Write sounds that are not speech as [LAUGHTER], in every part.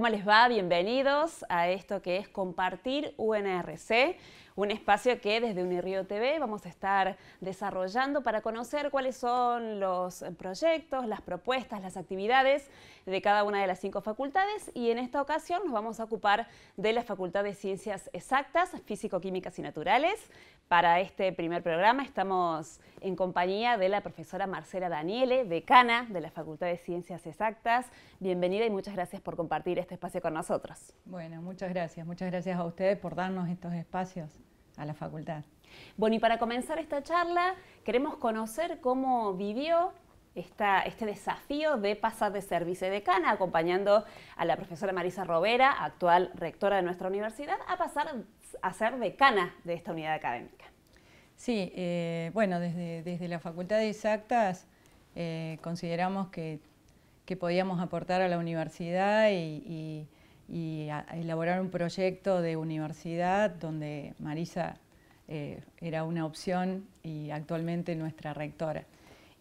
¿Cómo les va? Bienvenidos a esto que es Compartir UNRC, un espacio que desde Unirío TV vamos a estar desarrollando para conocer cuáles son los proyectos, las propuestas, las actividades de cada una de las cinco facultades y en esta ocasión nos vamos a ocupar de la Facultad de Ciencias Exactas, Físico-Químicas y Naturales. Para este primer programa estamos en compañía de la profesora Marcela Daniele, decana de la Facultad de Ciencias Exactas. Bienvenida y muchas gracias por compartir este espacio con nosotros. Bueno, muchas gracias. Muchas gracias a ustedes por darnos estos espacios a la facultad. Bueno, y para comenzar esta charla, queremos conocer cómo vivió este desafío de pasar de ser vicedecana, acompañando a la profesora Marisa Robera, actual rectora de nuestra universidad, a pasar a ser decana de esta unidad académica. Sí, eh, bueno, desde, desde, la Facultad de Exactas eh, consideramos que, podíamos aportar a la universidad y y a, elaborar un proyecto de universidad donde Marisa eh, era una opción y actualmente nuestra rectora.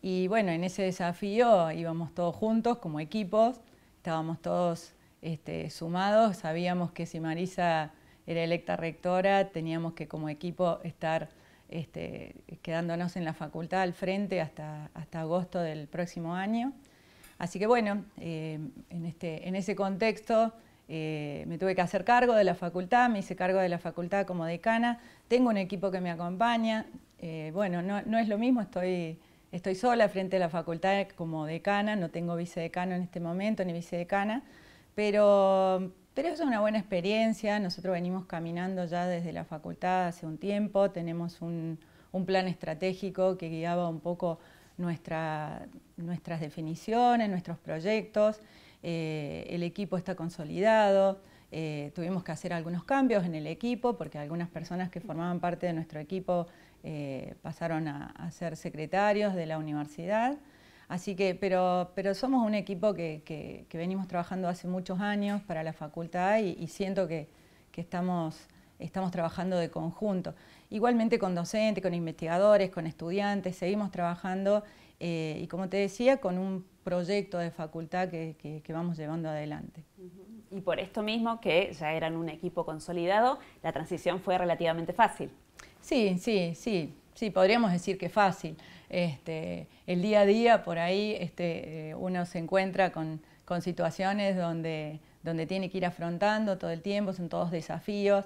Y bueno, en ese desafío íbamos todos juntos como equipos, estábamos todos este, sumados, sabíamos que si Marisa era electa rectora, teníamos que como equipo estar este, quedándonos en la facultad al frente hasta, hasta agosto del próximo año. Así que bueno, eh, en, este, en ese contexto eh, me tuve que hacer cargo de la facultad, me hice cargo de la facultad como decana, tengo un equipo que me acompaña, eh, bueno, no, es lo mismo, estoy, sola frente a la facultad como decana, no tengo vicedecano en este momento ni vicedecana, pero, pero es una buena experiencia, nosotros venimos caminando ya desde la facultad hace un tiempo, tenemos un, plan estratégico que guiaba un poco nuestras definiciones, nuestros proyectos. Eh, el equipo está consolidado, eh, tuvimos que hacer algunos cambios en el equipo porque algunas personas que formaban parte de nuestro equipo eh, pasaron a, ser secretarios de la universidad. Así que, pero, pero somos un equipo que, venimos trabajando hace muchos años para la facultad y, siento que, que estamos estamos trabajando de conjunto. Igualmente con docentes, con investigadores, con estudiantes, seguimos trabajando eh, y como te decía, con un proyecto de facultad que, vamos llevando adelante. Y por esto mismo, que ya eran un equipo consolidado, la transición fue relativamente fácil. Sí, sí, sí, sí, podríamos decir que fácil. Este, el día a día por ahí este, eh, uno se encuentra con, con situaciones donde tiene que ir afrontando todo el tiempo, son todos desafíos.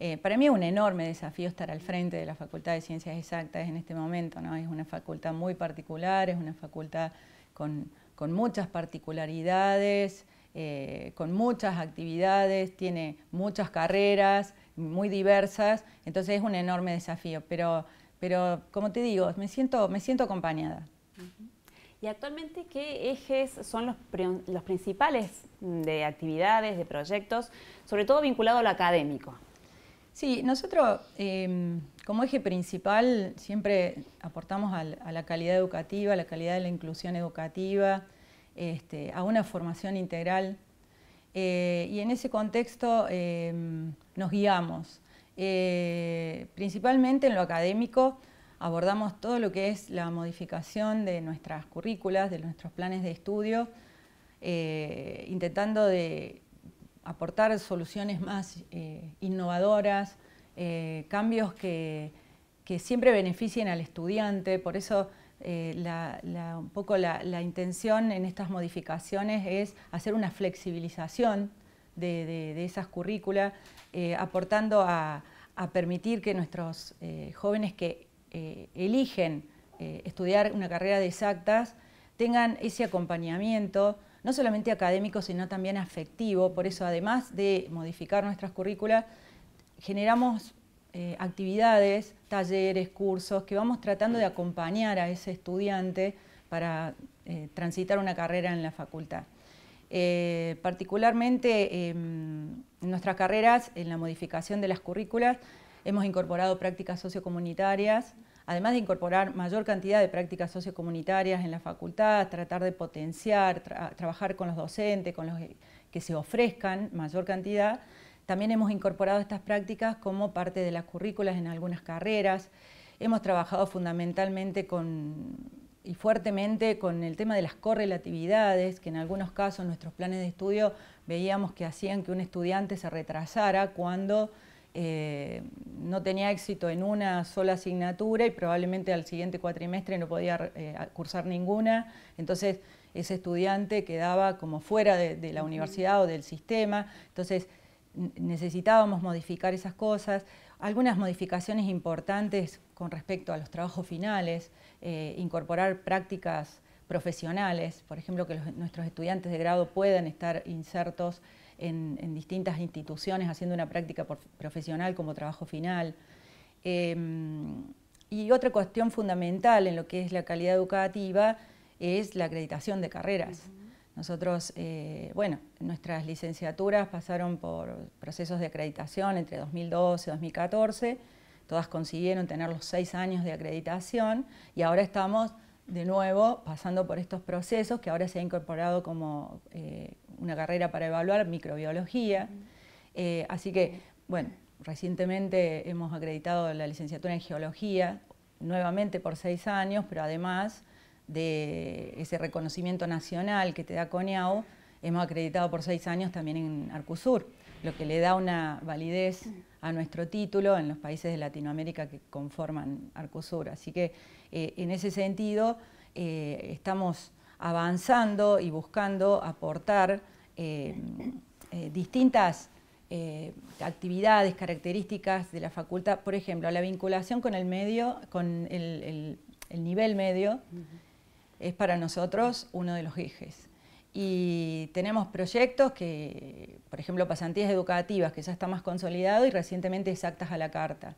Eh, para mí es un enorme desafío estar al frente de la Facultad de Ciencias Exactas en este momento, Es una facultad muy particular, es una facultad con, muchas particularidades, eh, con muchas actividades, tiene muchas carreras, muy diversas, entonces es un enorme desafío, pero, como te digo, me siento, acompañada. ¿Y actualmente qué ejes son los, los principales de actividades, de proyectos, sobre todo vinculado a lo académico? Sí, nosotros em, como eje principal siempre aportamos a la calidad educativa, a la calidad de la inclusión educativa, este, a una formación integral. Eh, y en ese contexto em, nos guiamos. Eh, principalmente en lo académico abordamos todo lo que es la modificación de nuestras currículas, de nuestros planes de estudio, eh, intentando de aportar soluciones más eh, innovadoras, eh, cambios que, siempre beneficien al estudiante. Por eso eh, un poco la, intención en estas modificaciones es hacer una flexibilización de, esas currículas, aportando a, a, permitir que nuestros jóvenes que eligen estudiar una carrera de exactas tengan ese acompañamiento, no solamente académico, sino también afectivo. Por eso, además de modificar nuestras currículas, generamos eh, actividades, talleres, cursos, que vamos tratando de acompañar a ese estudiante para eh, transitar una carrera en la facultad. Eh, particularmente em, en nuestras carreras, en la modificación de las currículas, hemos incorporado prácticas sociocomunitarias, además de incorporar mayor cantidad de prácticas sociocomunitarias en la facultad, tratar de potenciar, trabajar con los docentes, con los que se ofrezcan mayor cantidad, también hemos incorporado estas prácticas como parte de las currículas en algunas carreras. Hemos trabajado fundamentalmente y fuertemente con el tema de las correlatividades, que en algunos casos nuestros planes de estudio veíamos que hacían que un estudiante se retrasara cuando eh, no tenía éxito en una sola asignatura y probablemente al siguiente cuatrimestre no podía eh, cursar ninguna. Entonces, ese estudiante quedaba como fuera de, la universidad o del sistema. Entonces, necesitábamos modificar esas cosas. Algunas modificaciones importantes con respecto a los trabajos finales, eh, incorporar prácticas profesionales, por ejemplo, que nuestros estudiantes de grado puedan estar insertos en, distintas instituciones haciendo una práctica profesional como trabajo final. Em, y otra cuestión fundamental en lo que es la calidad educativa es la acreditación de carreras. Nosotros, eh, bueno, nuestras licenciaturas pasaron por procesos de acreditación entre 2012 y 2014, todas consiguieron tener los seis años de acreditación y ahora estamos de nuevo pasando por estos procesos que ahora se ha incorporado como eh, una carrera para evaluar microbiología. Eh, así que, bueno, recientemente hemos acreditado la licenciatura en geología, nuevamente por seis años, pero además de ese reconocimiento nacional que te da Coneau, hemos acreditado por seis años también en Arcusur, lo que le da una validez a nuestro título en los países de Latinoamérica que conforman Arcusur. Así que eh, en ese sentido eh, estamos avanzando y buscando aportar eh, eh, distintas eh, actividades, características de la facultad, por ejemplo, la vinculación con el medio, con el, nivel medio, es para nosotros uno de los ejes. Y tenemos proyectos que, por ejemplo, pasantías educativas, que ya está más consolidado, y recientemente exactas a la carta,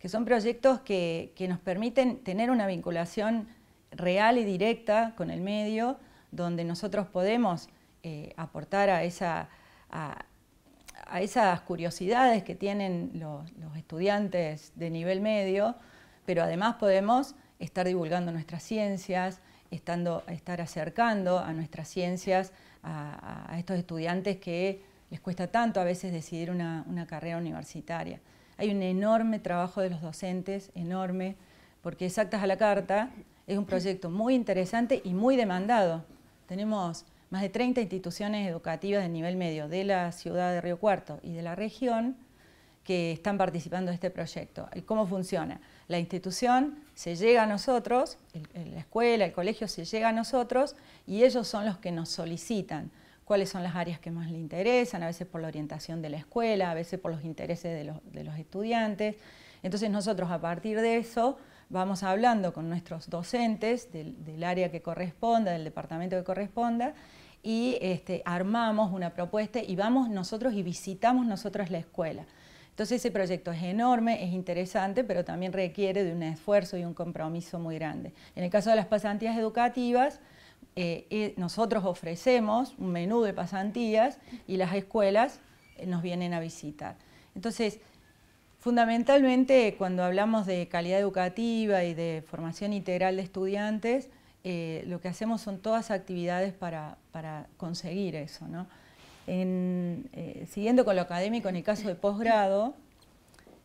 que son proyectos que, que nos permiten tener una vinculación real y directa con el medio, donde nosotros podemos eh, aportar a, esas curiosidades que tienen los, estudiantes de nivel medio, pero además podemos estar divulgando nuestras ciencias, estar acercando a nuestras ciencias a, estos estudiantes que les cuesta tanto a veces decidir una, una carrera universitaria. Hay un enorme trabajo de los docentes, enorme, porque exactas a la carta es un proyecto muy interesante y muy demandado. Tenemos más de 30 instituciones educativas de nivel medio de la ciudad de Río Cuarto y de la región que están participando en este proyecto. cómo funciona? La institución se llega a nosotros, la escuela, el colegio se llega a nosotros y ellos son los que nos solicitan cuáles son las áreas que más le interesan, a veces por la orientación de la escuela, a veces por los intereses de los estudiantes. Entonces nosotros a partir de eso vamos hablando con nuestros docentes del, área que corresponda, del departamento que corresponda, y este, armamos una propuesta y vamos nosotros y visitamos nosotros la escuela. Entonces ese proyecto es enorme, es interesante, pero también requiere de un esfuerzo y un compromiso muy grande. En el caso de las pasantías educativas, eh, eh, nosotros ofrecemos un menú de pasantías y las escuelas eh, nos vienen a visitar. Entonces, Fundamentalmente, cuando hablamos de calidad educativa y de formación integral de estudiantes, eh, lo que hacemos son todas actividades para, conseguir eso. Eh, siguiendo con lo académico, en el caso de posgrado,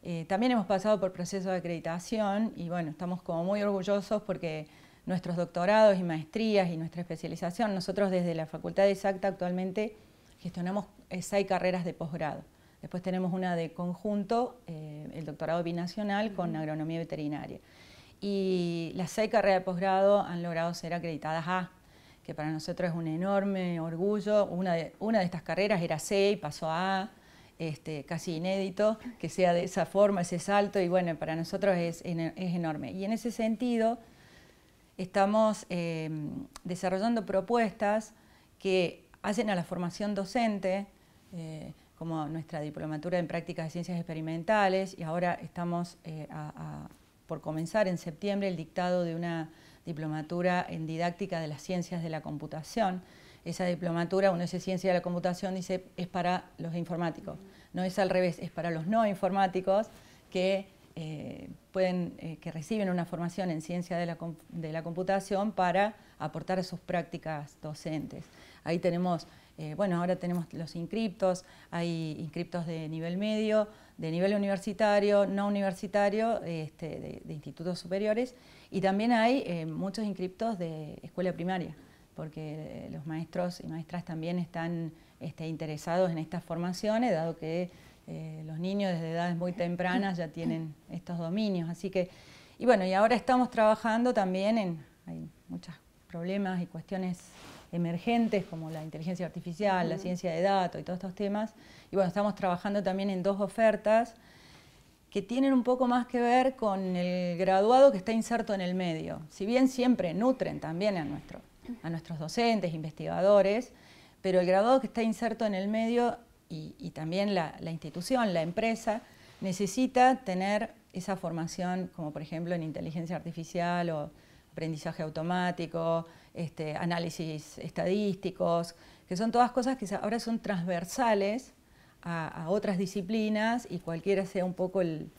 eh, también hemos pasado por procesos de acreditación y bueno, estamos como muy orgullosos porque nuestros doctorados y maestrías y nuestra especialización, nosotros desde la Facultad de Exacta actualmente gestionamos seis carreras de posgrado. Después tenemos una de conjunto, eh, el doctorado binacional con agronomía veterinaria. Y las seis carreras de posgrado han logrado ser acreditadas A, que para nosotros es un enorme orgullo. Una de, una de estas carreras era C y pasó a A. Este, casi inédito, que sea de esa forma, ese salto, y bueno, para nosotros es, enorme. Y en ese sentido, estamos em, desarrollando propuestas que hacen a la formación docente, eh, como nuestra diplomatura en prácticas de ciencias experimentales y ahora estamos eh, por comenzar en septiembre el dictado de una diplomatura en didáctica de las ciencias de la computación. Esa diplomatura, uno dice ciencia de la computación, dice es para los informáticos. No es al revés, es para los no informáticos que eh, pueden, eh, que reciben una formación en ciencia de la, computación para aportar sus prácticas docentes. Ahí tenemos eh, bueno, ahora tenemos los inscriptos, hay inscriptos de nivel medio, de nivel universitario, no universitario, este, de, institutos superiores, y también hay eh, muchos inscriptos de escuela primaria, porque eh, los maestros y maestras también están este, interesados en estas formaciones, dado que los niños desde edades muy tempranas ya tienen estos dominios. Así que, y bueno, y ahora estamos trabajando también en, hay muchos problemas y cuestiones emergentes como la inteligencia artificial, la ciencia de datos y todos estos temas. Y bueno, estamos trabajando también en dos ofertas que tienen un poco más que ver con el graduado que está inserto en el medio. Si bien siempre nutren también a, nuestro, a nuestros docentes, investigadores, pero el graduado que está inserto en el medio y, también la institución, la empresa, necesita tener esa formación, como por ejemplo en inteligencia artificial o aprendizaje automático, este, análisis estadísticos, que son todas cosas que ahora son transversales a, otras disciplinas y cualquiera sea un poco el,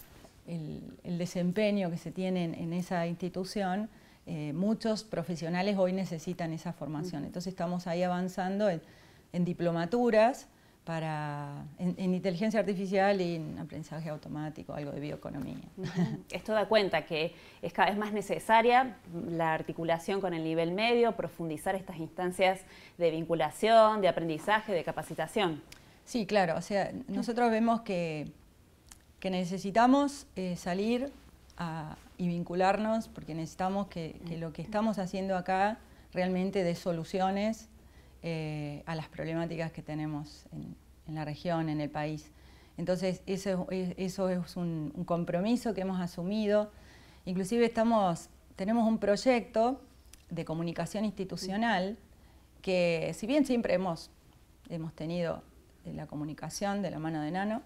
desempeño que se tiene en, esa institución, eh, muchos profesionales hoy necesitan esa formación. Entonces estamos ahí avanzando en diplomaturas para, en, inteligencia artificial y en aprendizaje automático, algo de bioeconomía. Esto da cuenta que es cada vez más necesaria la articulación con el nivel medio, profundizar estas instancias de vinculación, de aprendizaje, de capacitación. Sí, claro, o sea, nosotros vemos que, necesitamos eh, salir y vincularnos porque necesitamos que lo que estamos haciendo acá realmente dé soluciones eh, a las problemáticas que tenemos en, la región, en el país. Entonces, eso es, eso es un, compromiso que hemos asumido. Inclusive estamos, tenemos un proyecto de comunicación institucional que, si bien siempre hemos, hemos tenido la comunicación de la mano de Nano,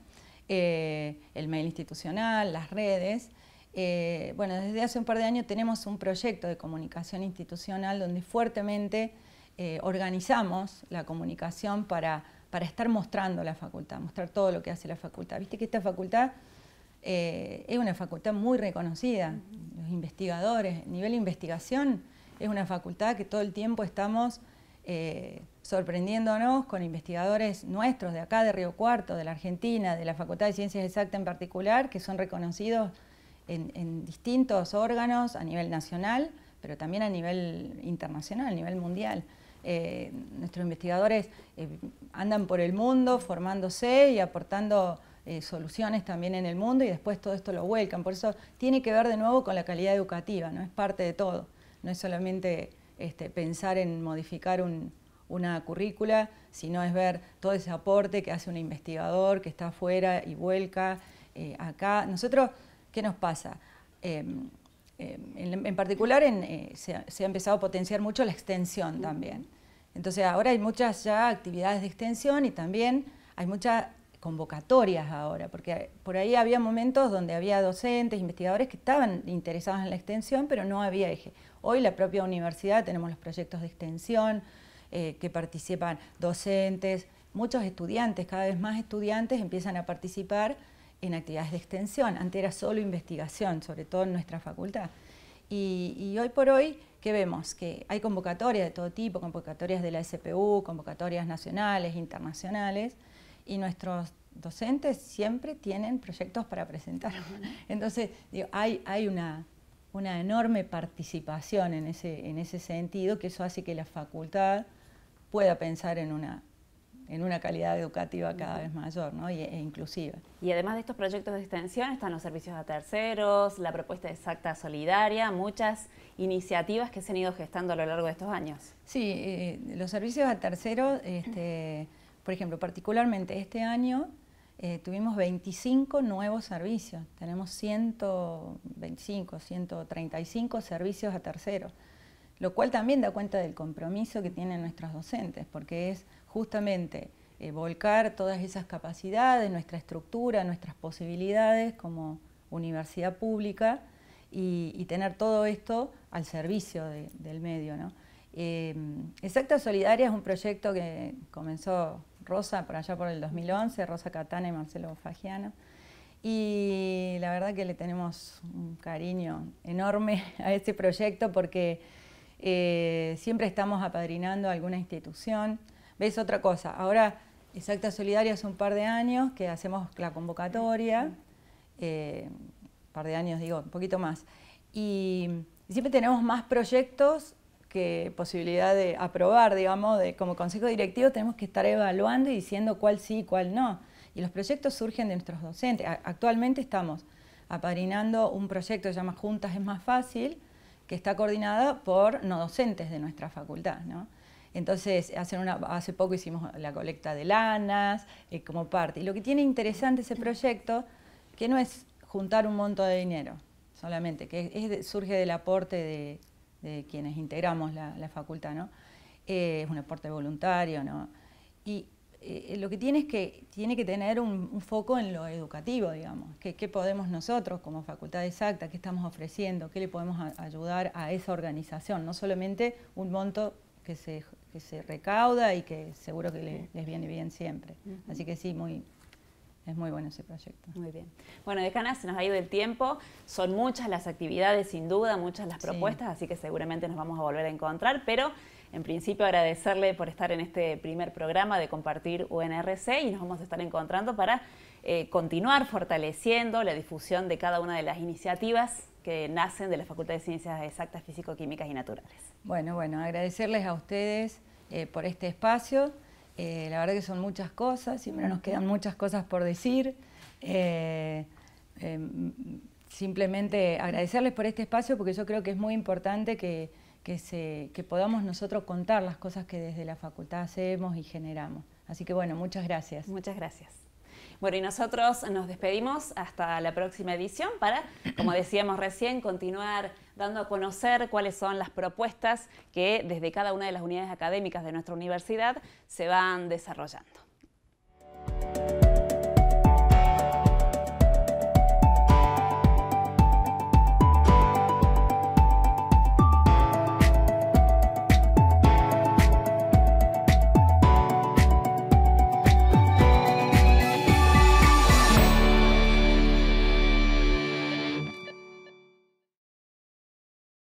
eh, el mail institucional, las redes, eh, bueno, desde hace un par de años tenemos un proyecto de comunicación institucional donde fuertemente eh, organizamos la comunicación para, para estar mostrando la facultad, mostrar todo lo que hace la facultad. Viste que esta facultad eh, es una facultad muy reconocida, los investigadores, a nivel de investigación, es una facultad que todo el tiempo estamos eh, sorprendiéndonos con investigadores nuestros de acá, de Río Cuarto, de la Argentina, de la Facultad de Ciencias Exactas en particular, que son reconocidos en, distintos órganos a nivel nacional, pero también a nivel internacional, a nivel mundial. Eh, nuestros investigadores eh, andan por el mundo formándose y aportando eh, soluciones también en el mundo y después todo esto lo vuelcan. Por eso tiene que ver de nuevo con la calidad educativa, no es parte de todo, no es solamente este, pensar en modificar una currícula, sino es ver todo ese aporte que hace un investigador que está afuera y vuelca acá. Nosotros, ¿qué nos pasa? Eh, en, particular eh, se, ha, empezado a potenciar mucho la extensión también. Entonces ahora hay muchas ya actividades de extensión y también hay muchas convocatorias ahora, porque por ahí había momentos donde había docentes, investigadores que estaban interesados en la extensión, pero no había eje. Hoy la propia universidad tenemos los proyectos de extensión, eh, que participan docentes, muchos estudiantes, cada vez más estudiantes empiezan a participar en actividades de extensión, antes era solo investigación, sobre todo en nuestra facultad. Y, hoy por hoy, ¿qué vemos? Que hay convocatorias de todo tipo, convocatorias de la SPU, convocatorias nacionales, internacionales, y nuestros docentes siempre tienen proyectos para presentar. Entonces, hay, hay una, enorme participación en ese, en ese sentido, que eso hace que la facultad pueda pensar en una, en una calidad educativa cada vez mayor ¿no? e, e inclusiva. Y además de estos proyectos de extensión están los servicios a terceros, la propuesta exacta solidaria, muchas iniciativas que se han ido gestando a lo largo de estos años. Sí, eh, los servicios a terceros, este, [CLEARS THROAT] por ejemplo, particularmente este año eh, tuvimos 25 nuevos servicios, tenemos 125, 135 servicios a terceros, lo cual también da cuenta del compromiso que tienen nuestros docentes, porque es justamente eh, volcar todas esas capacidades, nuestra estructura, nuestras posibilidades como universidad pública y, tener todo esto al servicio del medio. Eh, Exacta Solidaria es un proyecto que comenzó Rosa por allá por el 2011, Rosa Catana y Marcelo Fagiano. Y la verdad que le tenemos un cariño enorme [LAUGHS] a este proyecto porque eh, siempre estamos apadrinando alguna institución ves otra cosa. Ahora, Exacta Solidaria hace un par de años que hacemos la convocatoria, un eh, par de años digo, un poquito más. Y, siempre tenemos más proyectos que posibilidad de aprobar, digamos, de, como consejo directivo tenemos que estar evaluando y diciendo cuál sí y cuál no. Y los proyectos surgen de nuestros docentes. actualmente estamos apadrinando un proyecto que se llama Juntas es más fácil, que está coordinada por no docentes de nuestra facultad. ¿no? Entonces, hace poco hicimos la colecta de lanas eh, como parte. Y lo que tiene interesante ese proyecto, que no es juntar un monto de dinero solamente, que surge del aporte de, quienes integramos la, facultad, ¿no? Eh, es un aporte voluntario, ¿no? Y eh, lo que tiene es que tiene que tener un, foco en lo educativo, digamos, que, qué podemos nosotros como facultad exacta, qué estamos ofreciendo, qué le podemos ayudar a esa organización, no solamente un monto que se se recauda y que seguro que les viene bien siempre. Así que sí, muy, es muy bueno ese proyecto. Muy bien. Bueno, Decana, se nos ha ido el tiempo. Son muchas las actividades, sin duda, muchas las propuestas, así que seguramente nos vamos a volver a encontrar, pero en principio agradecerle por estar en este primer programa de compartir UNRC y nos vamos a estar encontrando para eh, continuar fortaleciendo la difusión de cada una de las iniciativas que nacen de la Facultad de Ciencias Exactas, Físico-Químicas y Naturales. Bueno, bueno, agradecerles a ustedes eh, por este espacio. Eh, la verdad que son muchas cosas, siempre nos quedan muchas cosas por decir. Eh, em, simplemente agradecerles por este espacio porque yo creo que es muy importante que, se, que podamos nosotros contar las cosas que desde la facultad hacemos y generamos. Así que bueno, muchas gracias. Muchas gracias. Bueno, y nosotros nos despedimos hasta la próxima edición para, como decíamos recién, continuar dando a conocer cuáles son las propuestas que desde cada una de las unidades académicas de nuestra universidad se van desarrollando.